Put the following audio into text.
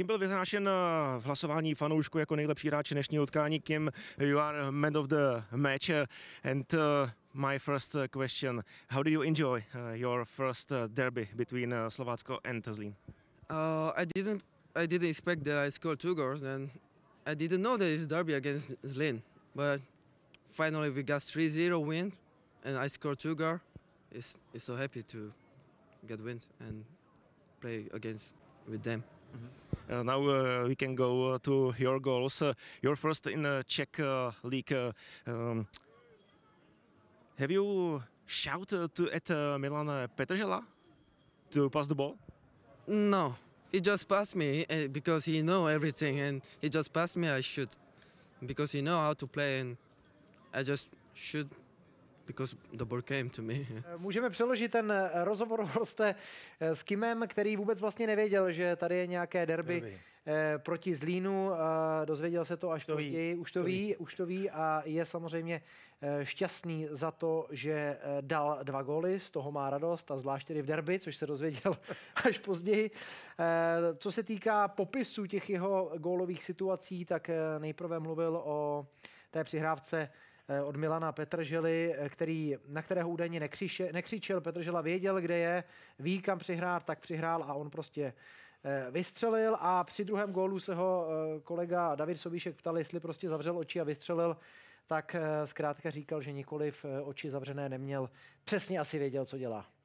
Tím byl vyhlášen eh, v hlasování fanoušku jako nejlepší hráč dnešního utkání. Kim, you are man of the match. And uh, my first question, how do you enjoy uh, your first uh, derby between uh, Slovatsko and Zlín? Uh, I didn't I didn't expect that I scored two goals and I didn't know that it's derby against Zlín, but finally we got 3-0 win and I scored two goals. It's, it's so happy to get wins and play against with them. Mm-hmm. Uh, now uh, we can go uh, to your goals. Uh, your first in the Czech uh, league. Uh, um, have you shouted to at Milan Petržela to pass the ball? No, he just passed me because he know everything, and he just passed me. I shoot because he know how to play, and I just shoot because the ball came to me. Eh, můžeme přeložit ten eh, rozhovor prostě s Kimem, který vůbec vlastně nevěděl, že tady je nějaké derby. derby proti Zlínu. Dozvěděl se to až to později, ví. už to, to ví, ví, už to ví a je samozřejmě šťastný za to, že dal dva góly, z toho má radost a zvlášť tedy v derby, což se dozvěděl až později. Co se týká popisu těch jeho gólových situací, tak nejprve mluvil o té přihrávce Eh, od Milana Petržely, eh, který, na kterého údajně nekřiše, nekřičel. Petržela věděl, kde je, ví, kam přihrát, tak přihrál a on prostě eh, vystřelil a při druhém gólu se ho kolega David Sobíšek ptal, jestli prostě zavřel oči a vystřelil, tak zkrátka říkal, že nikoliv oči zavřené neměl. Přesně asi věděl, co dělá.